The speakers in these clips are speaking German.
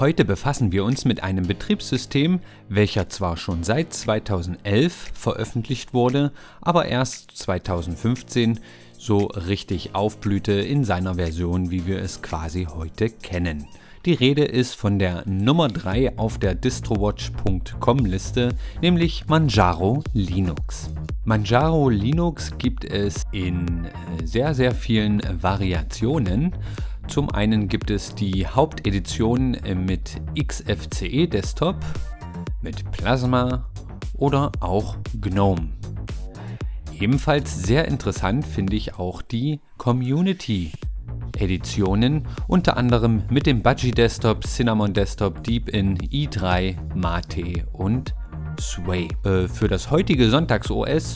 Heute befassen wir uns mit einem Betriebssystem, welcher zwar schon seit 2011 veröffentlicht wurde, aber erst 2015 so richtig aufblühte in seiner Version, wie wir es quasi heute kennen. Die Rede ist von der Nummer 3 auf der distrowatch.com Liste, nämlich Manjaro Linux. Manjaro Linux gibt es in äh, sehr, sehr vielen Variationen zum einen gibt es die Hauptedition äh, mit XFCE Desktop, mit Plasma oder auch GNOME. Ebenfalls sehr interessant finde ich auch die Community Editionen, unter anderem mit dem Budgie Desktop, Cinnamon Desktop, Deepin, i3, Mate und Sway. Äh, für das heutige Sonntags OS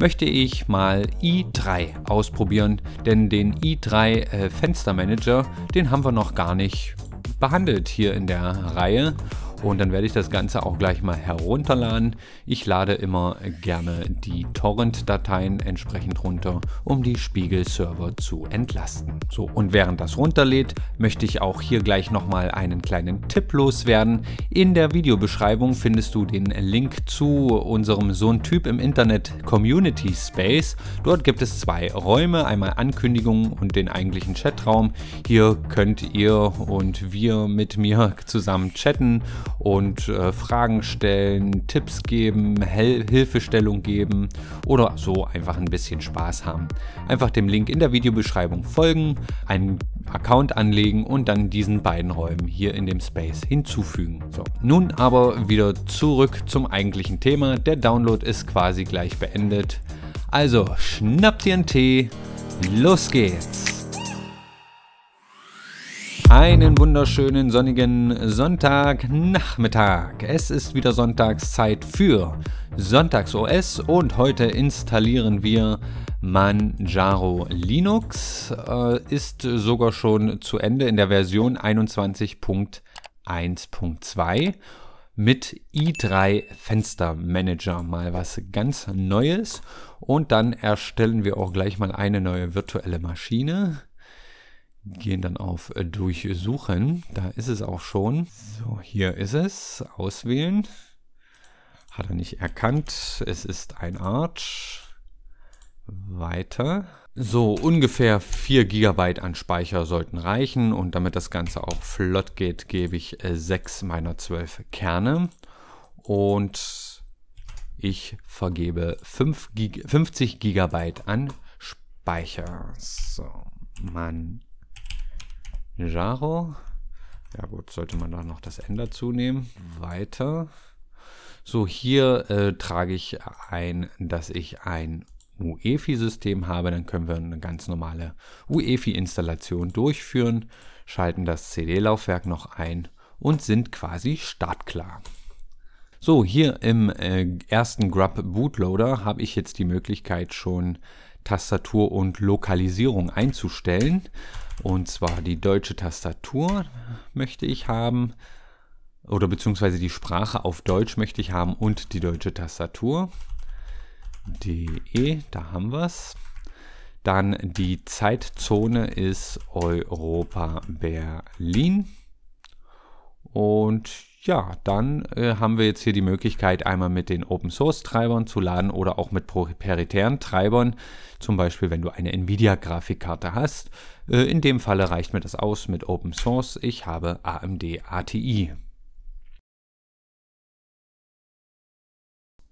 möchte ich mal i3 ausprobieren, denn den i3 äh, Fenstermanager, den haben wir noch gar nicht behandelt hier in der Reihe und dann werde ich das Ganze auch gleich mal herunterladen. Ich lade immer gerne die Torrent-Dateien entsprechend runter, um die Spiegel-Server zu entlasten. So, und während das runterlädt, möchte ich auch hier gleich nochmal einen kleinen Tipp loswerden. In der Videobeschreibung findest du den Link zu unserem So ein Typ im Internet Community Space. Dort gibt es zwei Räume, einmal Ankündigungen und den eigentlichen Chatraum. Hier könnt ihr und wir mit mir zusammen chatten und äh, Fragen stellen, Tipps geben, Hel Hilfestellung geben oder so einfach ein bisschen Spaß haben. Einfach dem Link in der Videobeschreibung folgen, einen Account anlegen und dann diesen beiden Räumen hier in dem Space hinzufügen. So, nun aber wieder zurück zum eigentlichen Thema. Der Download ist quasi gleich beendet. Also schnappt ihr einen Tee, los geht's! Einen wunderschönen sonnigen Sonntagnachmittag. Es ist wieder Sonntagszeit für Sonntags OS und heute installieren wir Manjaro Linux. Äh, ist sogar schon zu Ende in der Version 21.1.2 mit i3 Fenstermanager mal was ganz Neues und dann erstellen wir auch gleich mal eine neue virtuelle Maschine gehen dann auf äh, Durchsuchen. Da ist es auch schon. So, hier ist es. Auswählen. Hat er nicht erkannt. Es ist ein Arch. Weiter. So, ungefähr 4 GB an Speicher sollten reichen und damit das Ganze auch flott geht, gebe ich 6 äh, meiner 12 Kerne und ich vergebe 5 Gig 50 GB an Speicher. So, man Jaro. Ja gut, sollte man da noch das N dazu nehmen. Weiter. So, hier äh, trage ich ein, dass ich ein UEFI-System habe. Dann können wir eine ganz normale UEFI-Installation durchführen, schalten das CD-Laufwerk noch ein und sind quasi startklar. So, hier im äh, ersten Grub Bootloader habe ich jetzt die Möglichkeit schon Tastatur und Lokalisierung einzustellen. Und zwar die deutsche Tastatur möchte ich haben oder beziehungsweise die Sprache auf Deutsch möchte ich haben und die deutsche Tastatur. DE, da haben wir es. Dann die Zeitzone ist Europa Berlin. Und ja, dann äh, haben wir jetzt hier die Möglichkeit, einmal mit den Open Source Treibern zu laden oder auch mit proprietären Treibern. Zum Beispiel, wenn du eine Nvidia Grafikkarte hast. Äh, in dem Falle reicht mir das aus mit Open Source. Ich habe AMD ATI.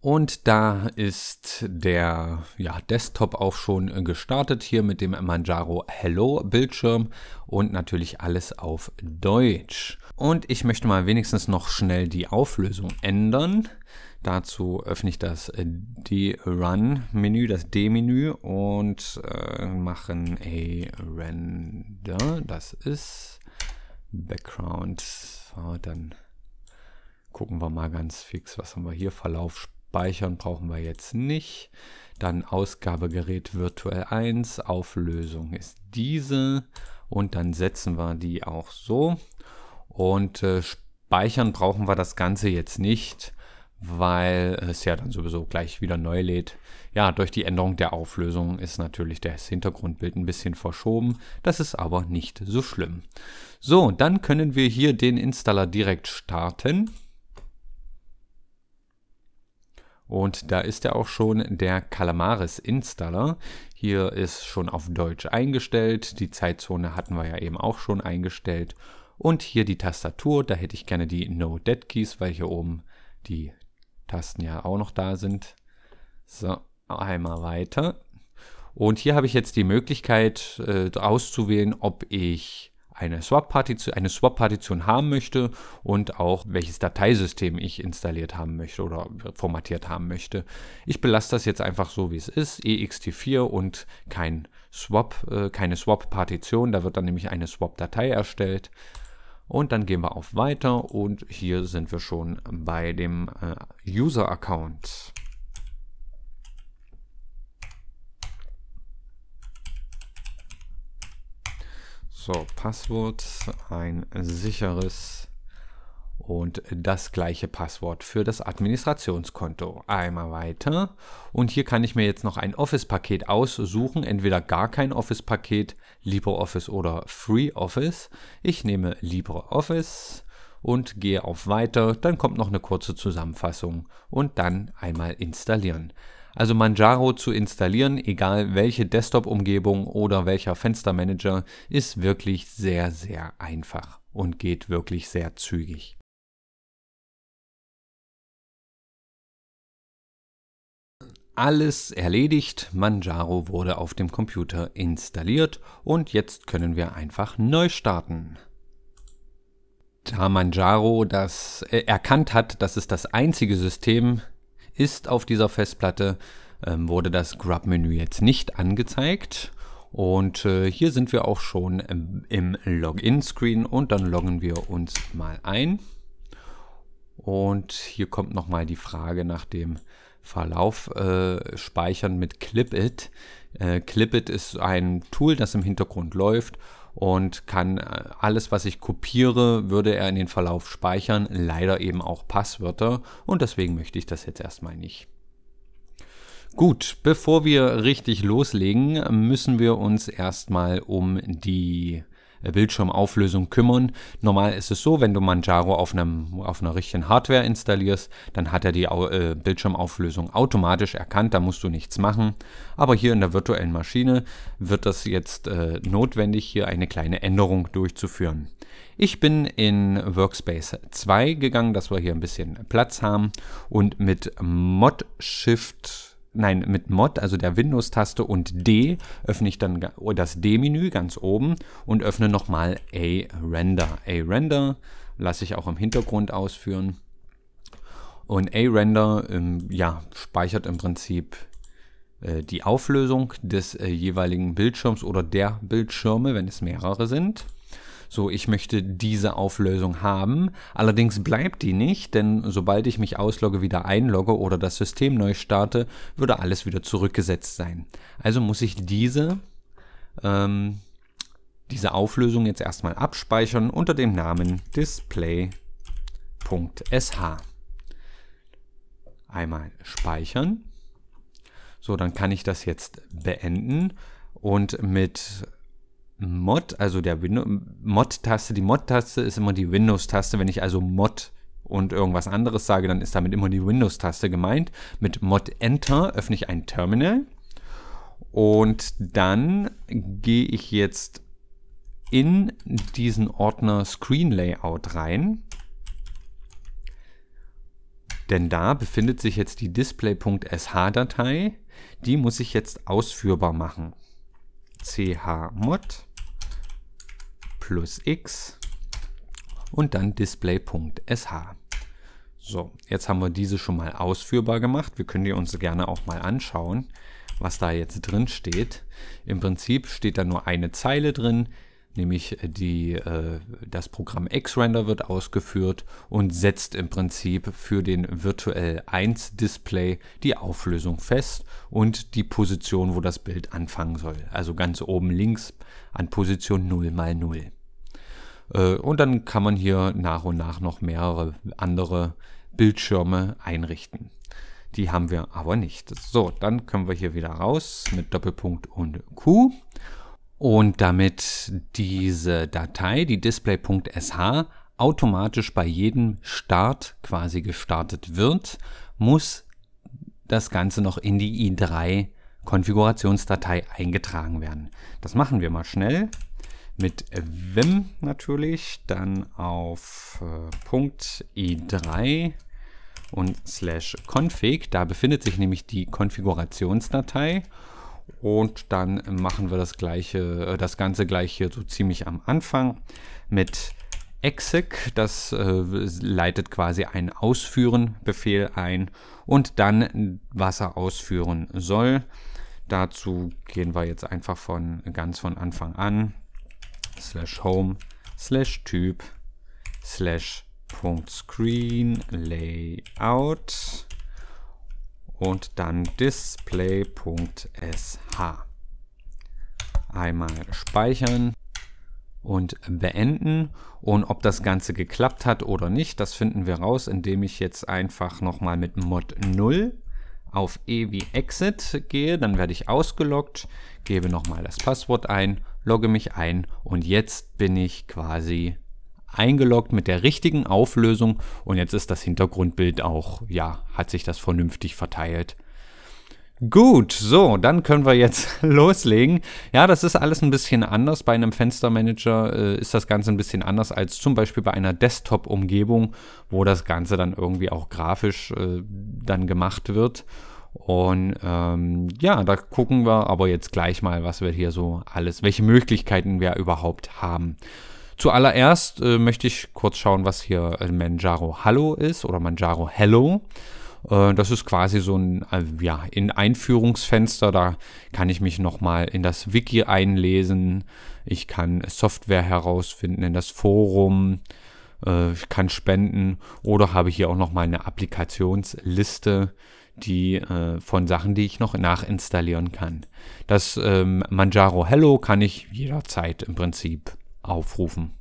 Und da ist der ja, Desktop auch schon gestartet hier mit dem Manjaro Hello Bildschirm und natürlich alles auf Deutsch. Und ich möchte mal wenigstens noch schnell die Auflösung ändern. Dazu öffne ich das äh, D-Run-Menü, das D-Menü und äh, machen a Render. Das ist Background. So, dann gucken wir mal ganz fix, was haben wir hier. Verlauf Speichern brauchen wir jetzt nicht. Dann Ausgabegerät virtuell 1, Auflösung ist diese und dann setzen wir die auch so. Und äh, speichern brauchen wir das Ganze jetzt nicht, weil es ja dann sowieso gleich wieder neu lädt. Ja, durch die Änderung der Auflösung ist natürlich das Hintergrundbild ein bisschen verschoben. Das ist aber nicht so schlimm. So, dann können wir hier den Installer direkt starten. Und da ist ja auch schon der Calamaris Installer. Hier ist schon auf Deutsch eingestellt. Die Zeitzone hatten wir ja eben auch schon eingestellt. Und hier die Tastatur. Da hätte ich gerne die No Dead Keys, weil hier oben die Tasten ja auch noch da sind. So, einmal weiter. Und hier habe ich jetzt die Möglichkeit äh, auszuwählen, ob ich eine Swap-Partition eine Swap -Partition haben möchte und auch welches Dateisystem ich installiert haben möchte oder formatiert haben möchte. Ich belasse das jetzt einfach so, wie es ist, ext4 und kein Swap, äh, keine Swap-Partition. Da wird dann nämlich eine Swap-Datei erstellt. Und dann gehen wir auf Weiter und hier sind wir schon bei dem äh, User-Account. So, Passwort, ein sicheres und das gleiche Passwort für das Administrationskonto. Einmal weiter und hier kann ich mir jetzt noch ein Office-Paket aussuchen, entweder gar kein Office-Paket, LibreOffice oder FreeOffice. Ich nehme LibreOffice und gehe auf Weiter, dann kommt noch eine kurze Zusammenfassung und dann einmal installieren. Also Manjaro zu installieren, egal welche Desktop-Umgebung oder welcher Fenstermanager, ist wirklich sehr, sehr einfach und geht wirklich sehr zügig. alles erledigt. Manjaro wurde auf dem Computer installiert und jetzt können wir einfach neu starten. Da Manjaro das äh, erkannt hat, dass es das einzige System ist auf dieser Festplatte, ähm, wurde das Grub-Menü jetzt nicht angezeigt. Und äh, hier sind wir auch schon im, ähm, im Login-Screen und dann loggen wir uns mal ein. Und hier kommt nochmal die Frage nach dem Verlauf äh, speichern mit Clipit. Äh, Clipit ist ein Tool, das im Hintergrund läuft und kann äh, alles, was ich kopiere, würde er in den Verlauf speichern, leider eben auch Passwörter und deswegen möchte ich das jetzt erstmal nicht. Gut, bevor wir richtig loslegen, müssen wir uns erstmal um die äh, Bildschirmauflösung kümmern. Normal ist es so, wenn du Manjaro auf, einem, auf einer richtigen Hardware installierst, dann hat er die äh, Bildschirmauflösung automatisch erkannt, da musst du nichts machen. Aber hier in der virtuellen Maschine wird das jetzt äh, notwendig, hier eine kleine Änderung durchzuführen. Ich bin in Workspace 2 gegangen, dass wir hier ein bisschen Platz haben und mit Mod Shift nein, mit Mod, also der Windows-Taste und D, öffne ich dann oh, das D-Menü ganz oben und öffne nochmal A-Render. A-Render lasse ich auch im Hintergrund ausführen. Und A-Render ähm, ja, speichert im Prinzip äh, die Auflösung des äh, jeweiligen Bildschirms oder der Bildschirme, wenn es mehrere sind so ich möchte diese Auflösung haben. Allerdings bleibt die nicht, denn sobald ich mich auslogge, wieder einlogge oder das System neu starte, würde alles wieder zurückgesetzt sein. Also muss ich diese, ähm, diese Auflösung jetzt erstmal abspeichern unter dem Namen display.sh. Einmal speichern. So, dann kann ich das jetzt beenden und mit Mod, also der Mod-Taste, die Mod-Taste ist immer die Windows-Taste. Wenn ich also Mod und irgendwas anderes sage, dann ist damit immer die Windows-Taste gemeint. Mit Mod Enter öffne ich ein Terminal und dann gehe ich jetzt in diesen Ordner Screen Layout rein. Denn da befindet sich jetzt die display.sh-Datei. Die muss ich jetzt ausführbar machen. chmod plus x und dann display.sh. So, jetzt haben wir diese schon mal ausführbar gemacht. Wir können die uns gerne auch mal anschauen, was da jetzt drin steht. Im Prinzip steht da nur eine Zeile drin, nämlich die, äh, das Programm xRender wird ausgeführt und setzt im Prinzip für den virtuell 1 Display die Auflösung fest und die Position, wo das Bild anfangen soll. Also ganz oben links an Position 0 mal 0. Äh, und dann kann man hier nach und nach noch mehrere andere Bildschirme einrichten. Die haben wir aber nicht. So, dann können wir hier wieder raus mit Doppelpunkt und Q. Und damit diese Datei, die display.sh, automatisch bei jedem Start quasi gestartet wird, muss das Ganze noch in die i3 Konfigurationsdatei eingetragen werden. Das machen wir mal schnell mit Vim natürlich, dann auf äh, Punkt 3 e und slash config. Da befindet sich nämlich die Konfigurationsdatei und dann machen wir das gleiche, äh, das Ganze gleich hier so ziemlich am Anfang mit exec, das äh, leitet quasi einen Ausführen-Befehl ein und dann, was er ausführen soll. Dazu gehen wir jetzt einfach von ganz von Anfang an slash home slash Typ slash Punkt Screen Layout und dann display.sh. Einmal speichern und beenden und ob das Ganze geklappt hat oder nicht, das finden wir raus, indem ich jetzt einfach nochmal mit Mod 0 auf EWI Exit gehe, dann werde ich ausgeloggt, gebe nochmal das Passwort ein, logge mich ein und jetzt bin ich quasi eingeloggt mit der richtigen Auflösung und jetzt ist das Hintergrundbild auch, ja, hat sich das vernünftig verteilt. Gut, so, dann können wir jetzt loslegen. Ja, das ist alles ein bisschen anders. Bei einem Fenstermanager äh, ist das Ganze ein bisschen anders als zum Beispiel bei einer Desktop-Umgebung, wo das Ganze dann irgendwie auch grafisch äh, dann gemacht wird. Und ähm, ja, da gucken wir aber jetzt gleich mal, was wir hier so alles, welche Möglichkeiten wir überhaupt haben. Zuallererst äh, möchte ich kurz schauen, was hier äh, Manjaro Hallo ist oder Manjaro Hello. Äh, das ist quasi so ein äh, ja, in Einführungsfenster. Da kann ich mich nochmal in das Wiki einlesen. Ich kann Software herausfinden in das Forum. Äh, ich kann spenden oder habe hier auch nochmal eine Applikationsliste die äh, von Sachen, die ich noch nachinstallieren kann. Das ähm, Manjaro Hello kann ich jederzeit im Prinzip aufrufen.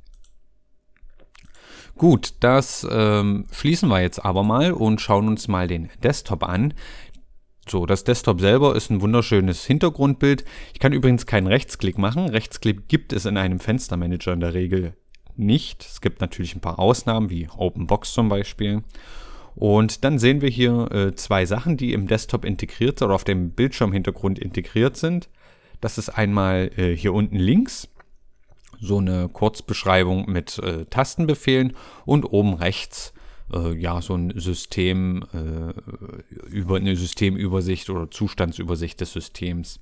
Gut, das ähm, schließen wir jetzt aber mal und schauen uns mal den Desktop an. So, das Desktop selber ist ein wunderschönes Hintergrundbild. Ich kann übrigens keinen Rechtsklick machen. Rechtsklick gibt es in einem Fenstermanager in der Regel nicht. Es gibt natürlich ein paar Ausnahmen, wie OpenBox zum Beispiel. Und dann sehen wir hier äh, zwei Sachen, die im Desktop integriert oder auf dem Bildschirmhintergrund integriert sind. Das ist einmal äh, hier unten links so eine Kurzbeschreibung mit äh, Tastenbefehlen und oben rechts äh, ja so ein System äh, über eine Systemübersicht oder Zustandsübersicht des Systems.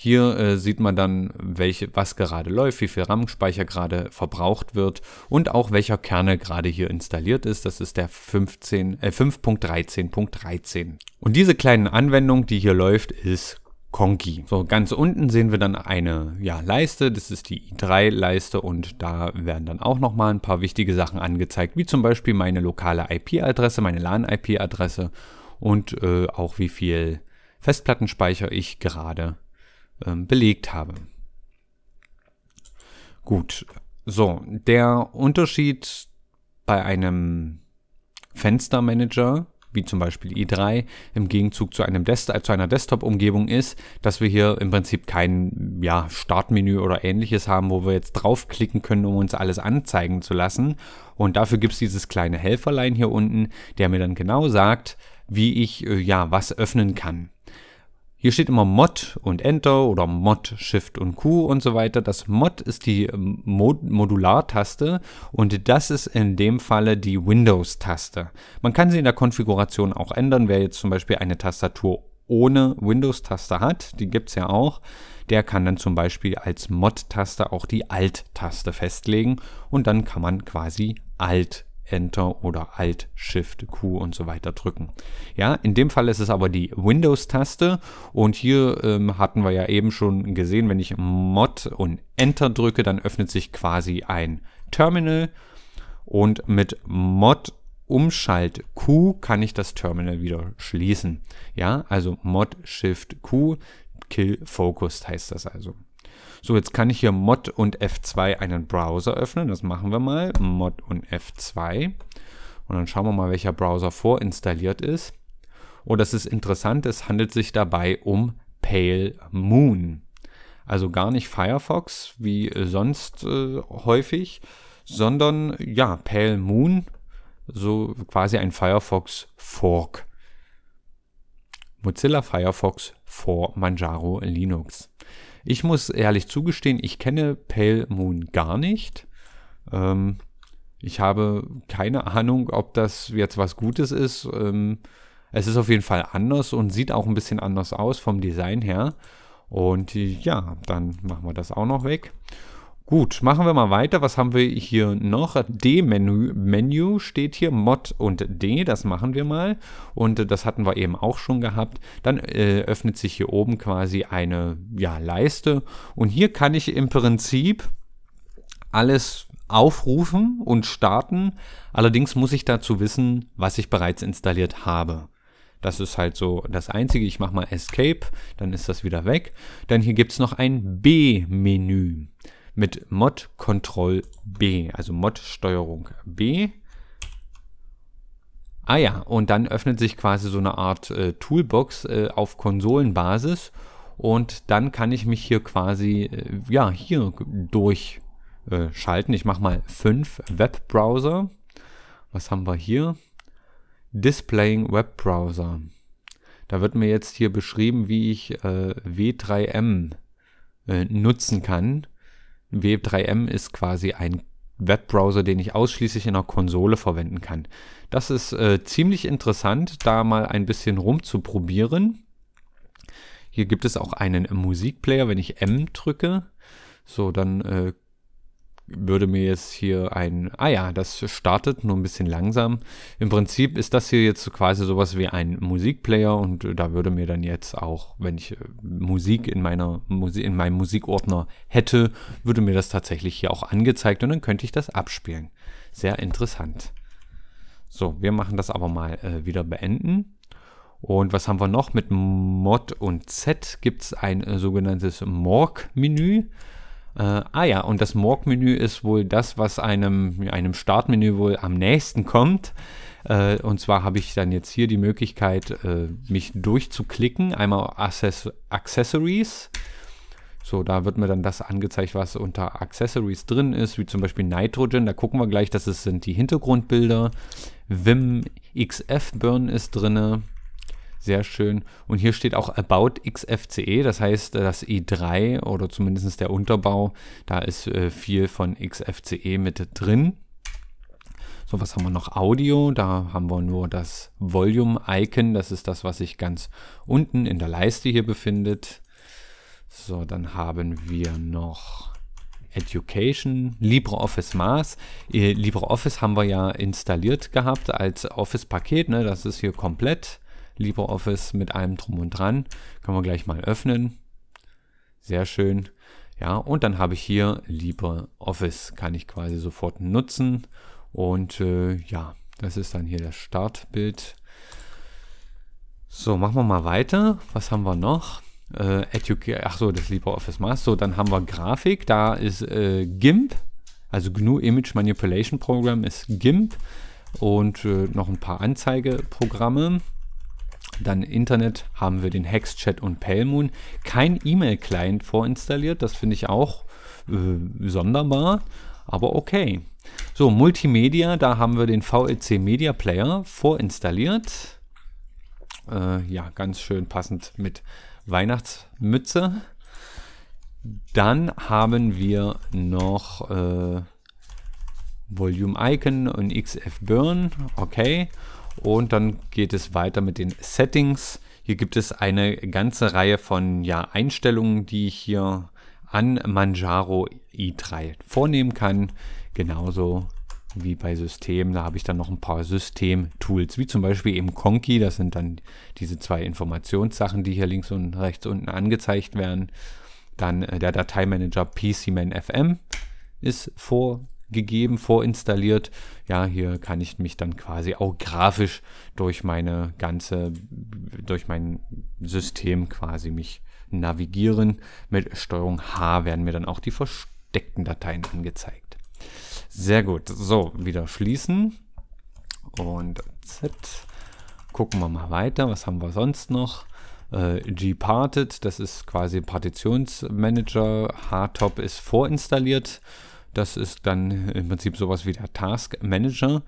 Hier äh, sieht man dann, welche, was gerade läuft, wie viel RAM-Speicher gerade verbraucht wird und auch welcher Kerne gerade hier installiert ist. Das ist der 15, äh, 5.13.13. Und diese kleine Anwendung, die hier läuft, ist Conky. So, ganz unten sehen wir dann eine ja, Leiste, das ist die i3-Leiste und da werden dann auch nochmal ein paar wichtige Sachen angezeigt, wie zum Beispiel meine lokale IP-Adresse, meine LAN-IP-Adresse und äh, auch wie viel Festplattenspeicher ich gerade ähm, belegt habe. Gut, so, der Unterschied bei einem Fenstermanager, wie zum Beispiel i3, im Gegenzug zu, einem Des zu einer Desktop-Umgebung ist, dass wir hier im Prinzip kein ja, Startmenü oder ähnliches haben, wo wir jetzt draufklicken können, um uns alles anzeigen zu lassen. Und dafür gibt es dieses kleine Helferlein hier unten, der mir dann genau sagt, wie ich äh, ja was öffnen kann. Hier steht immer Mod und Enter oder Mod, Shift und Q und so weiter. Das Mod ist die Mod Modular-Taste und das ist in dem Falle die Windows-Taste. Man kann sie in der Konfiguration auch ändern. Wer jetzt zum Beispiel eine Tastatur ohne Windows-Taste hat, die gibt es ja auch, der kann dann zum Beispiel als Mod-Taste auch die Alt-Taste festlegen und dann kann man quasi Alt Enter oder Alt, Shift, Q und so weiter drücken. Ja, in dem Fall ist es aber die Windows-Taste und hier ähm, hatten wir ja eben schon gesehen, wenn ich Mod und Enter drücke, dann öffnet sich quasi ein Terminal und mit Mod Umschalt Q kann ich das Terminal wieder schließen. Ja, also Mod Shift Q, Kill Focused heißt das also. So, jetzt kann ich hier Mod und F2 einen Browser öffnen. Das machen wir mal. Mod und F2. Und dann schauen wir mal, welcher Browser vorinstalliert ist. Und oh, das ist interessant, es handelt sich dabei um Pale Moon. Also gar nicht Firefox wie sonst äh, häufig, sondern ja, Pale Moon, so quasi ein Firefox Fork. Mozilla Firefox for Manjaro Linux. Ich muss ehrlich zugestehen, ich kenne Pale Moon gar nicht. Ähm, ich habe keine Ahnung, ob das jetzt was Gutes ist. Ähm, es ist auf jeden Fall anders und sieht auch ein bisschen anders aus vom Design her. Und äh, ja, dann machen wir das auch noch weg. Gut, machen wir mal weiter. Was haben wir hier noch? D-Menü Menü steht hier, Mod und D, das machen wir mal. Und das hatten wir eben auch schon gehabt. Dann äh, öffnet sich hier oben quasi eine ja, Leiste. Und hier kann ich im Prinzip alles aufrufen und starten. Allerdings muss ich dazu wissen, was ich bereits installiert habe. Das ist halt so das Einzige. Ich mache mal Escape, dann ist das wieder weg. Dann hier gibt es noch ein B-Menü mit Mod Control B, also Mod Steuerung B. Ah ja, und dann öffnet sich quasi so eine Art äh, Toolbox äh, auf Konsolenbasis und dann kann ich mich hier quasi, äh, ja, hier durchschalten. Äh, ich mache mal fünf Webbrowser. Was haben wir hier? Displaying Webbrowser. Da wird mir jetzt hier beschrieben, wie ich äh, W3M äh, nutzen kann. W3M ist quasi ein Webbrowser, den ich ausschließlich in einer Konsole verwenden kann. Das ist äh, ziemlich interessant, da mal ein bisschen rumzuprobieren. Hier gibt es auch einen Musikplayer, wenn ich M drücke. So, dann äh, würde mir jetzt hier ein, ah ja, das startet nur ein bisschen langsam. Im Prinzip ist das hier jetzt quasi sowas wie ein Musikplayer und äh, da würde mir dann jetzt auch, wenn ich äh, Musik in meiner Musi in meinem Musikordner hätte, würde mir das tatsächlich hier auch angezeigt und dann könnte ich das abspielen. Sehr interessant. So, wir machen das aber mal äh, wieder beenden. Und was haben wir noch? Mit Mod und Z gibt es ein äh, sogenanntes Morg-Menü. Äh, ah ja, und das Morg-Menü ist wohl das, was einem, einem Startmenü wohl am nächsten kommt. Äh, und zwar habe ich dann jetzt hier die Möglichkeit, äh, mich durchzuklicken. Einmal Access Accessories. So, da wird mir dann das angezeigt, was unter Accessories drin ist, wie zum Beispiel Nitrogen. Da gucken wir gleich, das ist, sind die Hintergrundbilder. Vim XF Burn ist drinne. Sehr schön. Und hier steht auch About XFCE, das heißt äh, das e i3 oder zumindest der Unterbau, da ist äh, viel von XFCE mit drin. So, was haben wir noch? Audio, da haben wir nur das Volume-Icon, das ist das, was sich ganz unten in der Leiste hier befindet. So, dann haben wir noch Education, LibreOffice Maß. Äh, LibreOffice haben wir ja installiert gehabt als Office-Paket, ne? das ist hier komplett. LibreOffice mit allem drum und dran. Können wir gleich mal öffnen. Sehr schön. Ja, und dann habe ich hier LibreOffice, kann ich quasi sofort nutzen. Und äh, ja, das ist dann hier das Startbild. So, machen wir mal weiter. Was haben wir noch? Äh, Ach so, das LibreOffice Maß. So, dann haben wir Grafik. Da ist äh, GIMP, also GNU Image Manipulation Program ist GIMP und äh, noch ein paar Anzeigeprogramme. Dann Internet haben wir den Hexchat und Pelmoon. Kein E-Mail-Client vorinstalliert, das finde ich auch äh, sonderbar, aber okay. So, Multimedia, da haben wir den VLC Media Player vorinstalliert. Äh, ja, ganz schön passend mit Weihnachtsmütze. Dann haben wir noch äh, Volume Icon und XF Burn. Okay. Und dann geht es weiter mit den Settings. Hier gibt es eine ganze Reihe von ja, Einstellungen, die ich hier an Manjaro i3 vornehmen kann. Genauso wie bei Systemen. Da habe ich dann noch ein paar System-Tools, wie zum Beispiel eben Conky. Das sind dann diese zwei Informationssachen, die hier links und rechts unten angezeigt werden. Dann äh, der Dateimanager FM ist vor gegeben, vorinstalliert. Ja, hier kann ich mich dann quasi auch grafisch durch meine ganze, durch mein System quasi mich navigieren. Mit Steuerung H werden mir dann auch die versteckten Dateien angezeigt. Sehr gut. So, wieder schließen. Und Z. Gucken wir mal weiter. Was haben wir sonst noch? Äh, Gparted, das ist quasi Partitionsmanager. Htop ist vorinstalliert. Das ist dann im Prinzip sowas wie der Task Manager.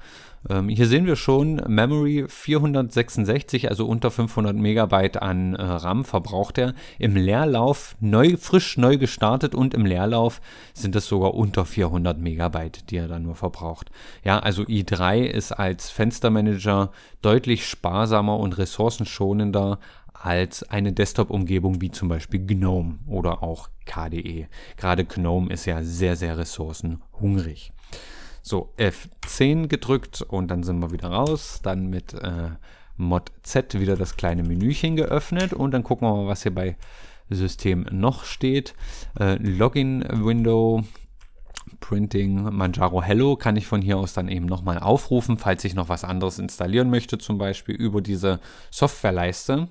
Ähm, hier sehen wir schon Memory 466, also unter 500 Megabyte an äh, RAM verbraucht er. Im Leerlauf neu, frisch neu gestartet und im Leerlauf sind es sogar unter 400 Megabyte, die er dann nur verbraucht. Ja, also i3 ist als Fenstermanager deutlich sparsamer und ressourcenschonender als eine Desktop-Umgebung wie zum Beispiel GNOME oder auch KDE. Gerade GNOME ist ja sehr, sehr ressourcenhungrig. So, F10 gedrückt und dann sind wir wieder raus. Dann mit äh, Mod Z wieder das kleine Menüchen geöffnet und dann gucken wir mal, was hier bei System noch steht. Äh, Login Window, Printing, Manjaro Hello kann ich von hier aus dann eben nochmal aufrufen, falls ich noch was anderes installieren möchte, zum Beispiel über diese Softwareleiste.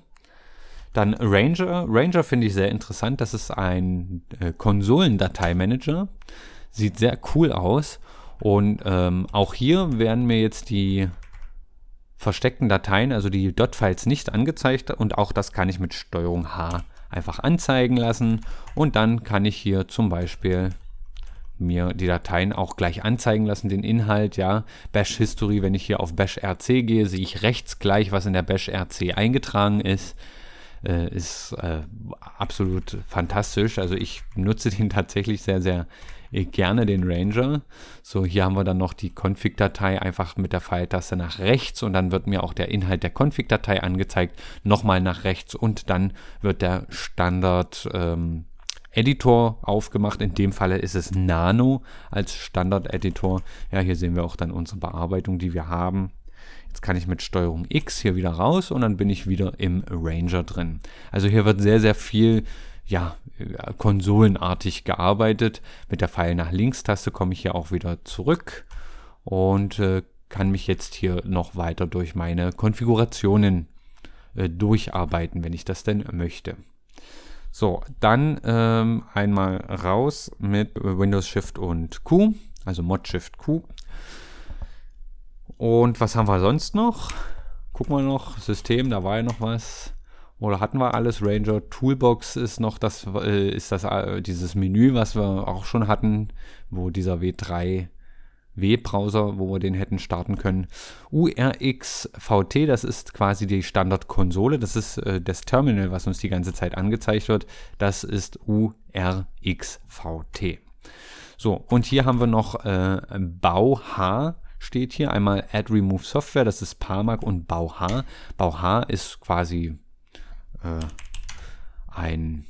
Dann Ranger. Ranger finde ich sehr interessant. Das ist ein äh, Konsolendateimanager. Sieht sehr cool aus. Und ähm, auch hier werden mir jetzt die versteckten Dateien, also die files nicht angezeigt. Und auch das kann ich mit Steuerung H einfach anzeigen lassen. Und dann kann ich hier zum Beispiel mir die Dateien auch gleich anzeigen lassen, den Inhalt, ja. Bash History, wenn ich hier auf Bash RC gehe, sehe ich rechts gleich, was in der Bash RC eingetragen ist äh, ist äh, absolut fantastisch. Also ich nutze den tatsächlich sehr, sehr äh, gerne, den Ranger. So, hier haben wir dann noch die Config-Datei einfach mit der Pfeiltaste nach rechts und dann wird mir auch der Inhalt der Config-Datei angezeigt. Nochmal nach rechts und dann wird der Standard... Ähm, Editor aufgemacht. In dem Falle ist es Nano als Standard-Editor. Ja, hier sehen wir auch dann unsere Bearbeitung, die wir haben. Jetzt kann ich mit Steuerung X hier wieder raus und dann bin ich wieder im Ranger drin. Also hier wird sehr, sehr viel ja, konsolenartig gearbeitet. Mit der Pfeil nach links-Taste komme ich hier auch wieder zurück und äh, kann mich jetzt hier noch weiter durch meine Konfigurationen äh, durcharbeiten, wenn ich das denn möchte. So, dann ähm, einmal raus mit Windows Shift und Q, also Mod Shift Q. Und was haben wir sonst noch? Gucken wir noch. System, da war ja noch was. Oder hatten wir alles? Ranger Toolbox ist noch das, äh, ist das äh, dieses Menü, was wir auch schon hatten, wo dieser W3 W-Browser, wo wir den hätten starten können. URXVT, das ist quasi die Standardkonsole, das ist äh, das Terminal, was uns die ganze Zeit angezeigt wird. Das ist URXVT. So, und hier haben wir noch äh, BauH steht hier. Einmal Add Remove Software, das ist Parmac und BauH. BauH ist quasi äh, ein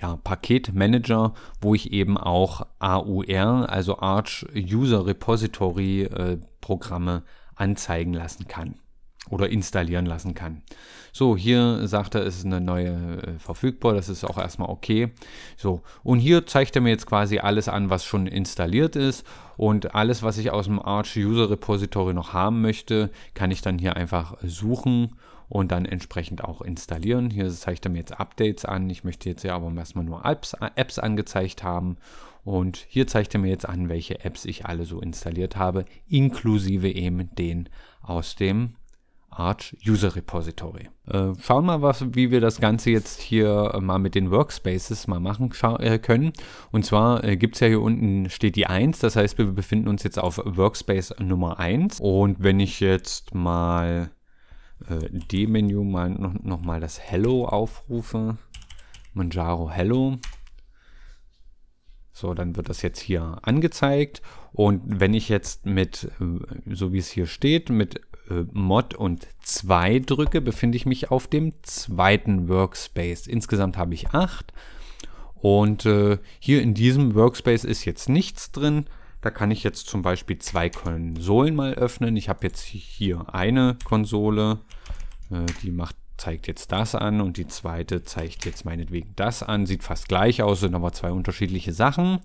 ja, Paketmanager, wo ich eben auch AUR, also Arch User Repository äh, Programme anzeigen lassen kann oder installieren lassen kann. So, hier sagt er, es ist eine neue äh, verfügbar, das ist auch erstmal okay. So, und hier zeigt er mir jetzt quasi alles an, was schon installiert ist und alles, was ich aus dem Arch User Repository noch haben möchte, kann ich dann hier einfach suchen und dann entsprechend auch installieren. Hier zeigt er mir jetzt Updates an. Ich möchte jetzt ja aber erstmal nur Apps, äh, Apps angezeigt haben und hier zeigt er mir jetzt an, welche Apps ich alle so installiert habe, inklusive eben den aus dem Arch User Repository. Äh, schauen mal, was, wie wir das Ganze jetzt hier äh, mal mit den Workspaces mal machen äh, können. Und zwar äh, gibt es ja hier unten steht die 1, das heißt, wir befinden uns jetzt auf Workspace Nummer 1. Und wenn ich jetzt mal äh, D-Menü mal noch, noch mal das Hello aufrufe, Manjaro Hello, so, dann wird das jetzt hier angezeigt. Und wenn ich jetzt mit, äh, so wie es hier steht, mit äh, Mod und 2 drücke, befinde ich mich auf dem zweiten Workspace. Insgesamt habe ich 8 und äh, hier in diesem Workspace ist jetzt nichts drin. Da kann ich jetzt zum Beispiel zwei Konsolen mal öffnen. Ich habe jetzt hier eine Konsole, äh, die macht, zeigt jetzt das an und die zweite zeigt jetzt meinetwegen das an. Sieht fast gleich aus, sind aber zwei unterschiedliche Sachen.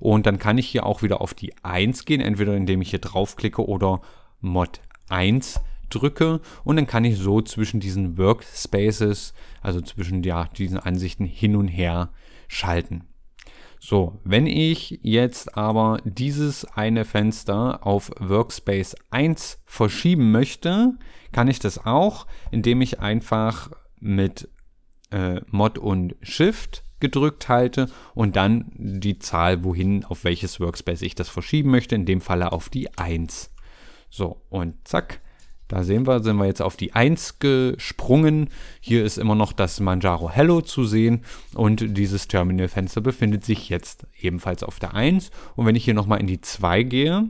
Und dann kann ich hier auch wieder auf die 1 gehen, entweder indem ich hier draufklicke oder Mod 1 drücke und dann kann ich so zwischen diesen Workspaces, also zwischen ja, diesen Ansichten hin und her schalten. So, wenn ich jetzt aber dieses eine Fenster auf Workspace 1 verschieben möchte, kann ich das auch, indem ich einfach mit äh, Mod und Shift gedrückt halte und dann die Zahl, wohin, auf welches Workspace ich das verschieben möchte, in dem Falle auf die 1. So, und zack. Da sehen wir, sind wir jetzt auf die 1 gesprungen. Hier ist immer noch das Manjaro Hello zu sehen und dieses Terminalfenster befindet sich jetzt ebenfalls auf der 1. Und wenn ich hier nochmal in die 2 gehe,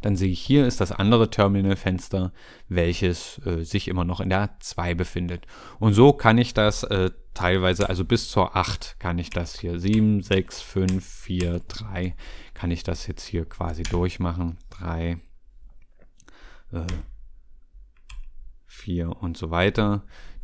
dann sehe ich hier ist das andere Terminalfenster, welches äh, sich immer noch in der 2 befindet. Und so kann ich das äh, teilweise, also bis zur 8 kann ich das hier, 7, 6, 5, 4, 3, kann ich das jetzt hier quasi durchmachen. 3, äh, und so weiter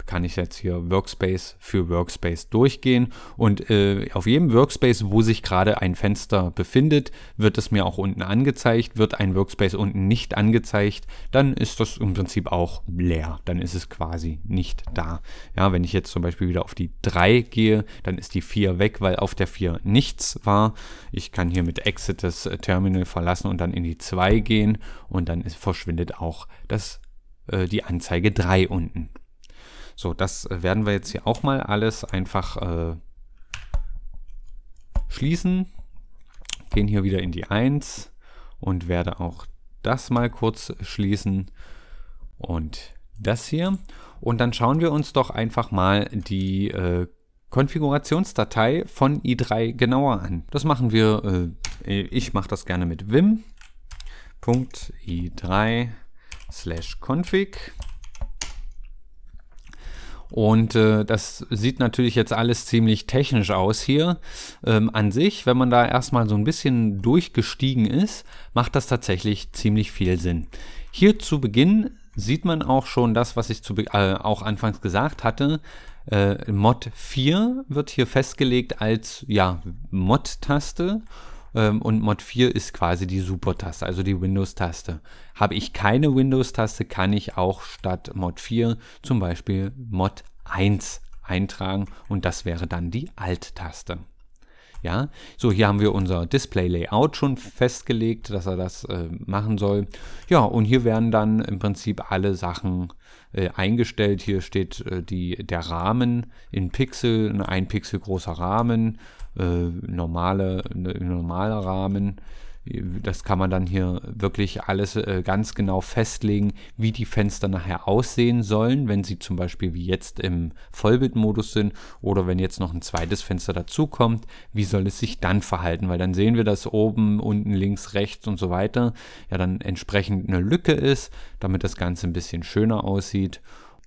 kann ich jetzt hier Workspace für Workspace durchgehen und äh, auf jedem Workspace, wo sich gerade ein Fenster befindet, wird es mir auch unten angezeigt. Wird ein Workspace unten nicht angezeigt, dann ist das im Prinzip auch leer. Dann ist es quasi nicht da. Ja, wenn ich jetzt zum Beispiel wieder auf die 3 gehe, dann ist die 4 weg, weil auf der 4 nichts war. Ich kann hier mit Exit das äh, Terminal verlassen und dann in die 2 gehen und dann ist, verschwindet auch das, äh, die Anzeige 3 unten. So, das äh, werden wir jetzt hier auch mal alles einfach äh, schließen. Gehen hier wieder in die 1 und werde auch das mal kurz schließen und das hier. Und dann schauen wir uns doch einfach mal die äh, Konfigurationsdatei von i3 genauer an. Das machen wir, äh, ich mache das gerne mit vim.i3 slash config. Und äh, das sieht natürlich jetzt alles ziemlich technisch aus hier. Ähm, an sich, wenn man da erstmal so ein bisschen durchgestiegen ist, macht das tatsächlich ziemlich viel Sinn. Hier zu Beginn sieht man auch schon das, was ich zu äh, auch anfangs gesagt hatte. Äh, Mod 4 wird hier festgelegt als ja, Mod-Taste ähm, und Mod 4 ist quasi die Super-Taste, also die Windows-Taste. Habe ich keine Windows-Taste, kann ich auch statt Mod 4 zum Beispiel Mod 1 eintragen und das wäre dann die Alt-Taste. Ja, so hier haben wir unser Display-Layout schon festgelegt, dass er das äh, machen soll. Ja, und hier werden dann im Prinzip alle Sachen äh, eingestellt. Hier steht äh, die, der Rahmen in Pixel, ein Pixel großer Rahmen, äh, normale, normaler Rahmen. Das kann man dann hier wirklich alles äh, ganz genau festlegen, wie die Fenster nachher aussehen sollen, wenn sie zum Beispiel wie jetzt im Vollbildmodus sind oder wenn jetzt noch ein zweites Fenster dazukommt, wie soll es sich dann verhalten? Weil dann sehen wir, dass oben, unten, links, rechts und so weiter ja dann entsprechend eine Lücke ist, damit das Ganze ein bisschen schöner aussieht.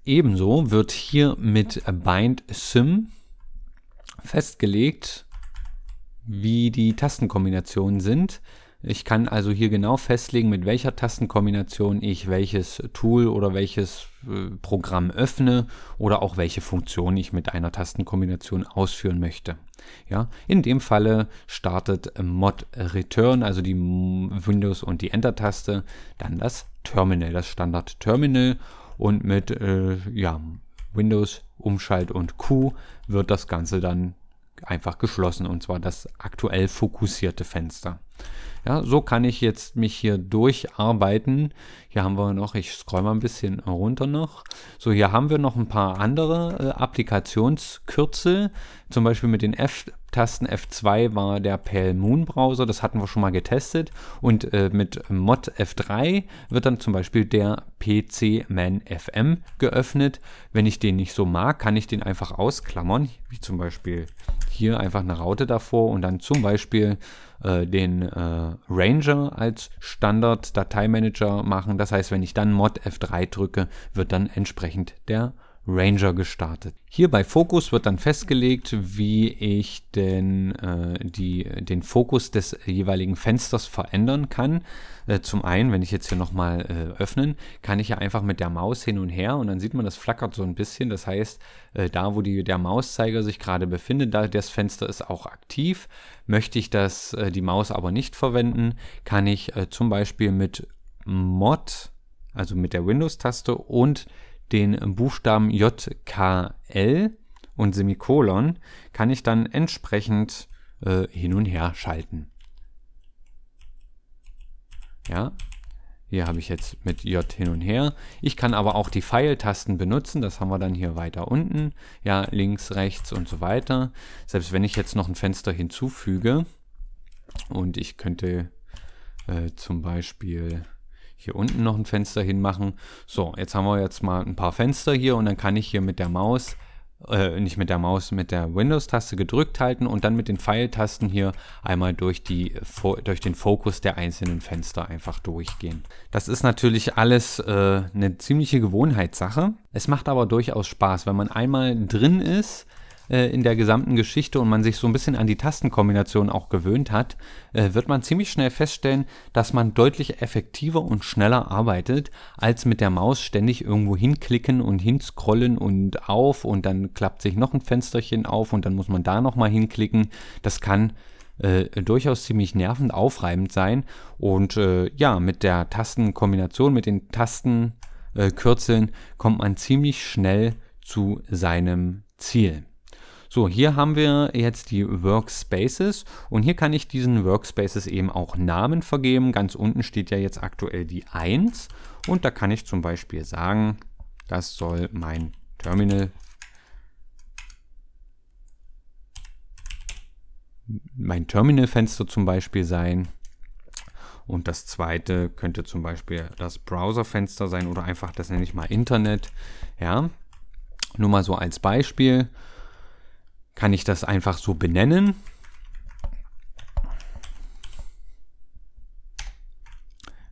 Ebenso wird hier mit Bind Sim festgelegt, wie die Tastenkombinationen sind. Ich kann also hier genau festlegen, mit welcher Tastenkombination ich welches Tool oder welches äh, Programm öffne oder auch welche Funktion ich mit einer Tastenkombination ausführen möchte. Ja, in dem Falle startet Mod Return, also die Windows- und die Enter-Taste, dann das Terminal, das Standard-Terminal und mit äh, ja, Windows, Umschalt und Q wird das Ganze dann einfach geschlossen und zwar das aktuell fokussierte Fenster. Ja, so kann ich jetzt mich hier durcharbeiten. Hier haben wir noch, ich scroll mal ein bisschen runter noch. So, hier haben wir noch ein paar andere äh, Applikationskürzel. Zum Beispiel mit den F-Tasten F2 war der Pale Moon Browser, das hatten wir schon mal getestet. Und äh, mit Mod F3 wird dann zum Beispiel der PC Man FM geöffnet. Wenn ich den nicht so mag, kann ich den einfach ausklammern, wie zum Beispiel hier einfach eine Raute davor und dann zum Beispiel äh, den äh, Ranger als Standard-Dateimanager machen. Das heißt, wenn ich dann Mod F3 drücke, wird dann entsprechend der Ranger gestartet. Hier bei Fokus wird dann festgelegt, wie ich denn äh, die, den Fokus des jeweiligen Fensters verändern kann. Äh, zum einen, wenn ich jetzt hier nochmal äh, öffnen, kann ich ja einfach mit der Maus hin und her und dann sieht man, das flackert so ein bisschen. Das heißt, äh, da wo die, der Mauszeiger sich gerade befindet, da das Fenster ist auch aktiv. Möchte ich das, äh, die Maus aber nicht verwenden, kann ich äh, zum Beispiel mit Mod, also mit der Windows-Taste und den Buchstaben JKL und Semikolon kann ich dann entsprechend äh, hin und her schalten. Ja, hier habe ich jetzt mit J hin und her. Ich kann aber auch die Pfeiltasten benutzen. Das haben wir dann hier weiter unten. Ja, links, rechts und so weiter. Selbst wenn ich jetzt noch ein Fenster hinzufüge und ich könnte äh, zum Beispiel hier unten noch ein Fenster hinmachen. So, jetzt haben wir jetzt mal ein paar Fenster hier und dann kann ich hier mit der Maus, äh, nicht mit der Maus, mit der Windows-Taste gedrückt halten und dann mit den Pfeiltasten hier einmal durch, die, durch den Fokus der einzelnen Fenster einfach durchgehen. Das ist natürlich alles äh, eine ziemliche Gewohnheitssache. Es macht aber durchaus Spaß, wenn man einmal drin ist, äh, in der gesamten Geschichte und man sich so ein bisschen an die Tastenkombination auch gewöhnt hat, äh, wird man ziemlich schnell feststellen, dass man deutlich effektiver und schneller arbeitet, als mit der Maus ständig irgendwo hinklicken und hinscrollen und auf und dann klappt sich noch ein Fensterchen auf und dann muss man da nochmal hinklicken. Das kann äh, durchaus ziemlich nervend aufreibend sein. Und äh, ja, mit der Tastenkombination, mit den Tastenkürzeln äh, kommt man ziemlich schnell zu seinem Ziel. So, hier haben wir jetzt die Workspaces und hier kann ich diesen Workspaces eben auch Namen vergeben. Ganz unten steht ja jetzt aktuell die 1 und da kann ich zum Beispiel sagen, das soll mein Terminal mein Terminalfenster zum Beispiel sein. Und das zweite könnte zum Beispiel das Browserfenster sein oder einfach, das nenne ich mal Internet. Ja, nur mal so als Beispiel. Kann ich das einfach so benennen?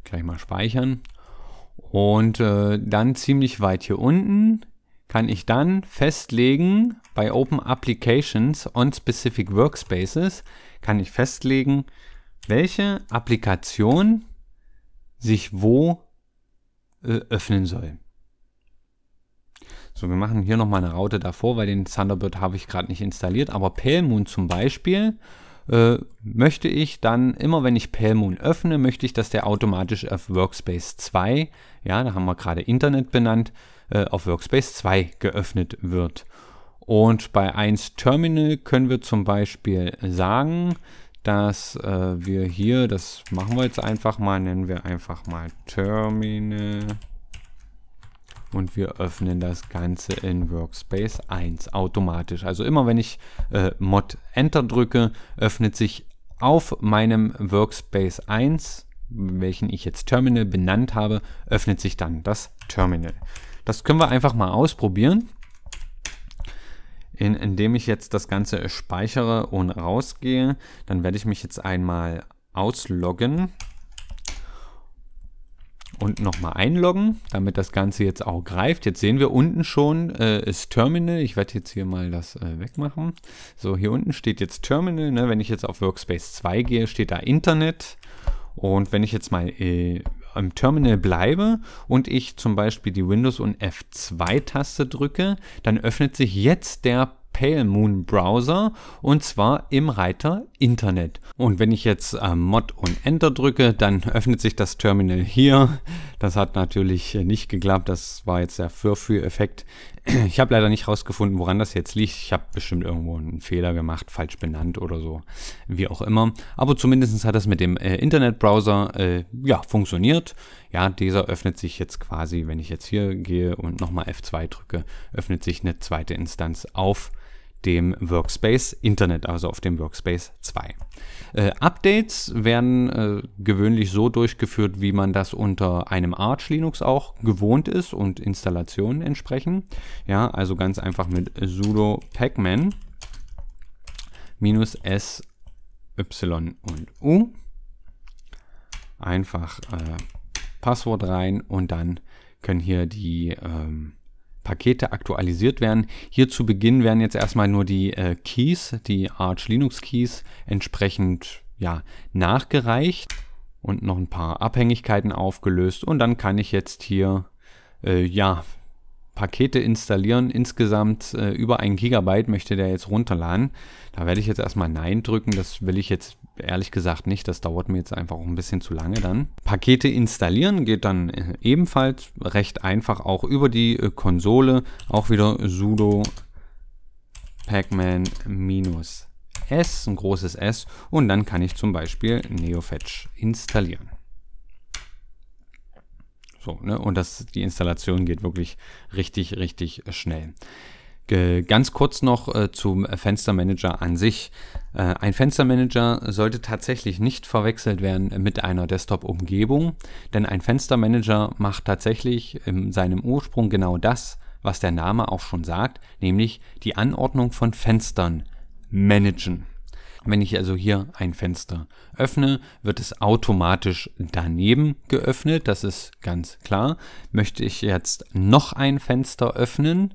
Gleich mal speichern. Und äh, dann ziemlich weit hier unten kann ich dann festlegen, bei Open Applications on Specific Workspaces, kann ich festlegen, welche Applikation sich wo äh, öffnen soll. So, wir machen hier nochmal eine Raute davor, weil den Thunderbird habe ich gerade nicht installiert. Aber Pelmoon zum Beispiel äh, möchte ich dann, immer wenn ich Pelmoon öffne, möchte ich, dass der automatisch auf Workspace 2, ja, da haben wir gerade Internet benannt, äh, auf Workspace 2 geöffnet wird. Und bei 1 Terminal können wir zum Beispiel sagen, dass äh, wir hier, das machen wir jetzt einfach mal, nennen wir einfach mal Terminal und wir öffnen das Ganze in Workspace 1 automatisch. Also immer wenn ich äh, Mod Enter drücke, öffnet sich auf meinem Workspace 1, welchen ich jetzt Terminal benannt habe, öffnet sich dann das Terminal. Das können wir einfach mal ausprobieren, in, indem ich jetzt das Ganze speichere und rausgehe. Dann werde ich mich jetzt einmal ausloggen und nochmal einloggen, damit das Ganze jetzt auch greift. Jetzt sehen wir unten schon äh, ist Terminal. Ich werde jetzt hier mal das äh, wegmachen. So, hier unten steht jetzt Terminal. Ne? Wenn ich jetzt auf Workspace 2 gehe, steht da Internet. Und wenn ich jetzt mal äh, im Terminal bleibe und ich zum Beispiel die Windows- und F2-Taste drücke, dann öffnet sich jetzt der Pale Moon Browser und zwar im Reiter Internet. Und wenn ich jetzt äh, Mod und Enter drücke, dann öffnet sich das Terminal hier. Das hat natürlich äh, nicht geklappt, das war jetzt der Fürfür-Effekt. Ich habe leider nicht herausgefunden, woran das jetzt liegt. Ich habe bestimmt irgendwo einen Fehler gemacht, falsch benannt oder so, wie auch immer. Aber zumindest hat das mit dem äh, Internetbrowser äh, ja, funktioniert ja, dieser öffnet sich jetzt quasi, wenn ich jetzt hier gehe und nochmal F2 drücke, öffnet sich eine zweite Instanz auf dem Workspace Internet, also auf dem Workspace 2. Äh, Updates werden äh, gewöhnlich so durchgeführt, wie man das unter einem Arch Linux auch gewohnt ist und Installationen entsprechen. Ja, also ganz einfach mit sudo pacman minus s y und u einfach äh, Passwort rein und dann können hier die ähm, Pakete aktualisiert werden. Hier zu Beginn werden jetzt erstmal nur die äh, Keys, die Arch Linux Keys entsprechend ja, nachgereicht und noch ein paar Abhängigkeiten aufgelöst und dann kann ich jetzt hier äh, ja Pakete installieren. Insgesamt äh, über ein Gigabyte möchte der jetzt runterladen. Da werde ich jetzt erstmal Nein drücken. Das will ich jetzt ehrlich gesagt nicht. Das dauert mir jetzt einfach auch ein bisschen zu lange dann. Pakete installieren geht dann äh, ebenfalls recht einfach auch über die äh, Konsole. Auch wieder sudo pacman S, ein großes S und dann kann ich zum Beispiel NeoFetch installieren. So, ne? Und das, die Installation geht wirklich richtig, richtig schnell. Ganz kurz noch äh, zum Fenstermanager an sich. Äh, ein Fenstermanager sollte tatsächlich nicht verwechselt werden mit einer Desktop-Umgebung, denn ein Fenstermanager macht tatsächlich in seinem Ursprung genau das, was der Name auch schon sagt, nämlich die Anordnung von Fenstern managen. Wenn ich also hier ein Fenster öffne, wird es automatisch daneben geöffnet, das ist ganz klar. Möchte ich jetzt noch ein Fenster öffnen,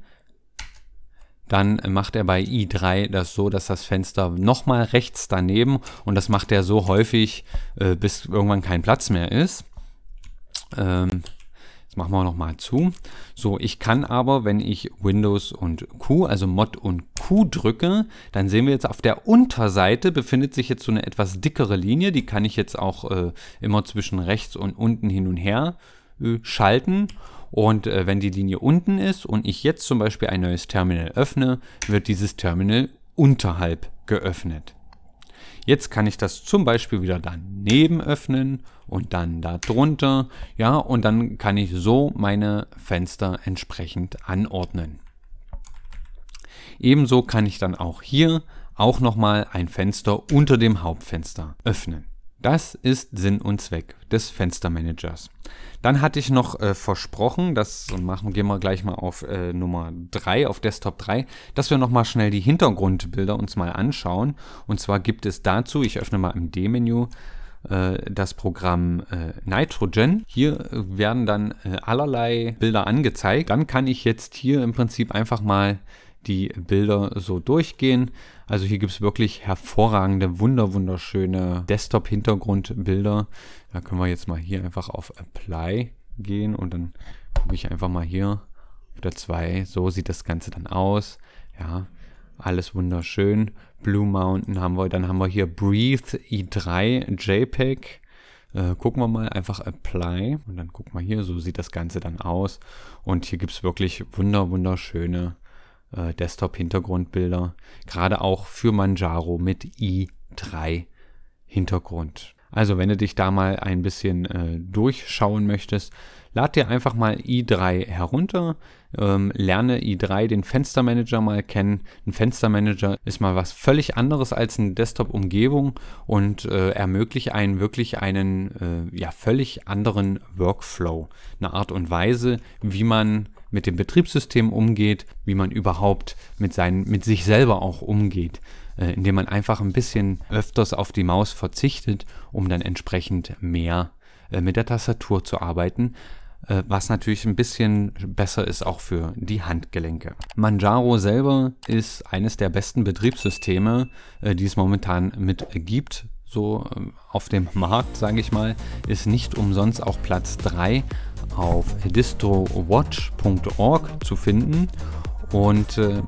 dann macht er bei i3 das so, dass das Fenster nochmal rechts daneben und das macht er so häufig, äh, bis irgendwann kein Platz mehr ist. Ähm, das machen wir nochmal zu. So, ich kann aber, wenn ich Windows und Q, also Mod und Q drücke, dann sehen wir jetzt auf der Unterseite befindet sich jetzt so eine etwas dickere Linie. Die kann ich jetzt auch äh, immer zwischen rechts und unten hin und her äh, schalten. Und äh, wenn die Linie unten ist und ich jetzt zum Beispiel ein neues Terminal öffne, wird dieses Terminal unterhalb geöffnet. Jetzt kann ich das zum Beispiel wieder daneben öffnen und dann da drunter. Ja, und dann kann ich so meine Fenster entsprechend anordnen. Ebenso kann ich dann auch hier auch nochmal ein Fenster unter dem Hauptfenster öffnen. Das ist Sinn und Zweck des Fenstermanagers. Dann hatte ich noch äh, versprochen, das machen, gehen wir gleich mal auf äh, Nummer 3, auf Desktop 3, dass wir nochmal schnell die Hintergrundbilder uns mal anschauen. Und zwar gibt es dazu, ich öffne mal im D-Menü, äh, das Programm äh, Nitrogen. Hier äh, werden dann allerlei Bilder angezeigt. Dann kann ich jetzt hier im Prinzip einfach mal die Bilder so durchgehen. Also hier gibt es wirklich hervorragende, wunderwunderschöne Desktop-Hintergrundbilder. Da können wir jetzt mal hier einfach auf Apply gehen und dann gucke ich einfach mal hier der zwei. So sieht das Ganze dann aus. Ja, alles wunderschön. Blue Mountain haben wir, dann haben wir hier Breathe e i3 JPEG. Äh, gucken wir mal einfach Apply und dann gucken wir hier, so sieht das Ganze dann aus. Und hier gibt es wirklich wunder, wunderschöne äh, Desktop-Hintergrundbilder. Gerade auch für Manjaro mit i3 Hintergrund. Also wenn du dich da mal ein bisschen äh, durchschauen möchtest, lad dir einfach mal i3 herunter, ähm, lerne i3 den Fenstermanager mal kennen. Ein Fenstermanager ist mal was völlig anderes als eine Desktop-Umgebung und äh, ermöglicht einen wirklich einen äh, ja, völlig anderen Workflow, eine Art und Weise, wie man mit dem Betriebssystem umgeht, wie man überhaupt mit, seinen, mit sich selber auch umgeht, äh, indem man einfach ein bisschen öfters auf die Maus verzichtet, um dann entsprechend mehr äh, mit der Tastatur zu arbeiten äh, was natürlich ein bisschen besser ist auch für die Handgelenke. Manjaro selber ist eines der besten Betriebssysteme, äh, die es momentan mit gibt. So ähm, auf dem Markt, sage ich mal, ist nicht umsonst auch Platz 3 auf distrowatch.org zu finden. Und äh,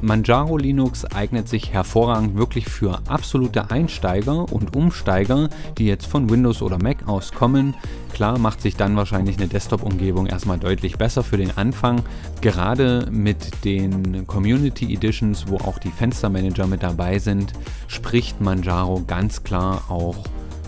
Manjaro Linux eignet sich hervorragend wirklich für absolute Einsteiger und Umsteiger, die jetzt von Windows oder Mac aus kommen. Klar macht sich dann wahrscheinlich eine Desktop-Umgebung erstmal deutlich besser für den Anfang. Gerade mit den Community Editions, wo auch die Fenstermanager mit dabei sind, spricht Manjaro ganz klar auch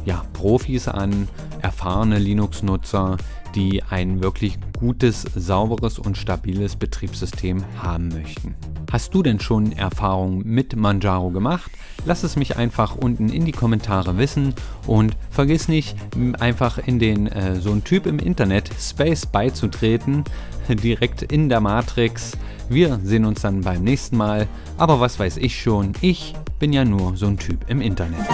ja, Profis an, erfahrene Linux-Nutzer, die ein wirklich gutes, sauberes und stabiles Betriebssystem haben möchten. Hast du denn schon Erfahrungen mit Manjaro gemacht? Lass es mich einfach unten in die Kommentare wissen und vergiss nicht, einfach in den äh, so ein Typ im Internet Space beizutreten, direkt in der Matrix. Wir sehen uns dann beim nächsten Mal, aber was weiß ich schon, ich bin ja nur so ein Typ im Internet.